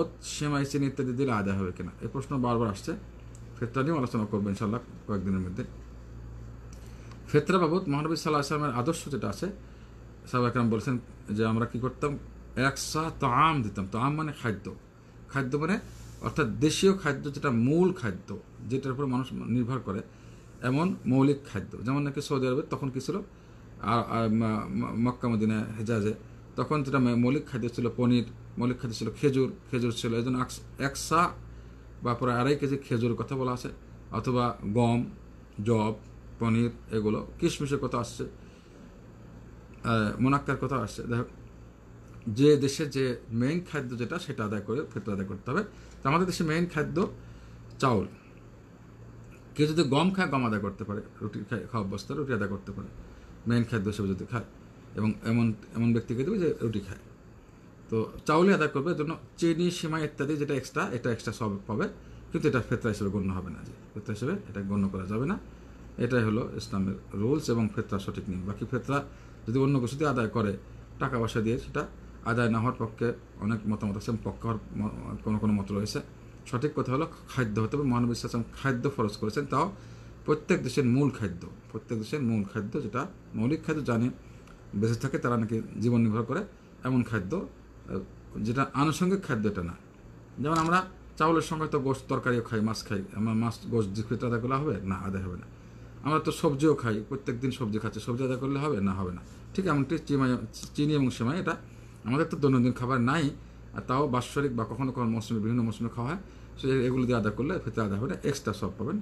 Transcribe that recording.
ওত সেমাই চিনি ইত্যাদি দিলে আদায় হবে কিনা এই প্রশ্ন বারবার আসছে ফেতরা নিয়েও আলোচনা করবো ইনশাল্লাহ কয়েকদিনের মধ্যে ফেতরা বাবদ মহানবী সাল্লাহ আসলামের আদর্শ যেটা আছে সাহবা একরাম বলছেন যে আমরা কি করতাম একসা তাম দিতাম তাম মানে খাদ্য খাদ্য মানে অর্থাৎ দেশীয় খাদ্য যেটা মূল খাদ্য যেটার উপর মানুষ নির্ভর করে এমন মৌলিক খাদ্য যেমন নাকি সৌদি আরবে তখন কী ছিল আর মক্কা হেজাজে তখন যেটা মৌলিক খাদ্য ছিল পনির মৌলিক খাদ্য ছিল খেজুর খেজুর ছিল এই জন্য একশা বা প্রায় আড়াই কেজি খেজুর কথা বলা আছে অথবা গম জব পনির এগুলো কিশমিশের কথা আসছে মোনাক্কার কথা আসছে দেখ যে দেশে যে মেইন খাদ্য যেটা সেটা আদায় করে ফেরত আদায় করতে হবে তো আমাদের দেশে মেইন খাদ্য চাউল কেউ যদি গম খায় গম আদায় করতে পারে রুটি খায় খাওয়া অবস্থায় রুটি আদায় করতে পারে মেইন খাদ্য হিসেবে যদি খায় এবং এমন এমন ব্যক্তিকে দেবে যে রুটি খায় তো চাউলে আদায় করবে জন্য চিনি সীমা ইত্যাদি যেটা এক্সট্রা এটা এক্সট্রা সব পাবে কিন্তু এটা ফেতরা হিসেবে গণ্য হবে না যে ফেতরা হিসেবে এটা গণ্য করা যাবে না এটাই হলো ইসলামের রুলস এবং ফেতরা সঠিক নিয়ম বাকি ফেতরা যদি অন্য কিছু দিয়ে আদায় করে টাকা পয়সা দিয়ে সেটা আদায় না হওয়ার পক্ষে অনেক মতামত আছে পক্ষ হওয়ার কোনো কোনো মত রয়েছে সঠিক কথা হলো খাদ্য হতে হবে মহানবী ইসলাম খাদ্য ফরজ করেছেন তাও প্রত্যেক দেশের মূল খাদ্য প্রত্যেক দেশের মূল খাদ্য যেটা মৌলিক খাদ্য জানে বেঁচে থাকে তারা নাকি জীবন নির্ভর করে এমন খাদ্য যেটা আনুষঙ্গিক খাদ্য এটা না যেমন আমরা চাউলের সঙ্গে তো গোস্ত তরকারিও খাই মাছ খাই আমার মাছ গোস্ত জিকিটা আদায় করলে হবে না আদায় হবে না আমরা তো সবজিও খাই প্রত্যেক দিন সবজি খাচ্ছি সবজি আদায় করলে হবে না হবে না ঠিক এমনটি চিমাই চিনি এবং সেমাই এটা আমাদের তো দৈনন্দিন খাবার নাই আর তাও বাৎসরিক বা কখনো কখনো মৌসুমে বিভিন্ন মৌসুমে খাওয়া হয় সে এগুলো দিয়ে আদা করলে ভিতরে আদা হবে না এক্সট্রা সব পাবেন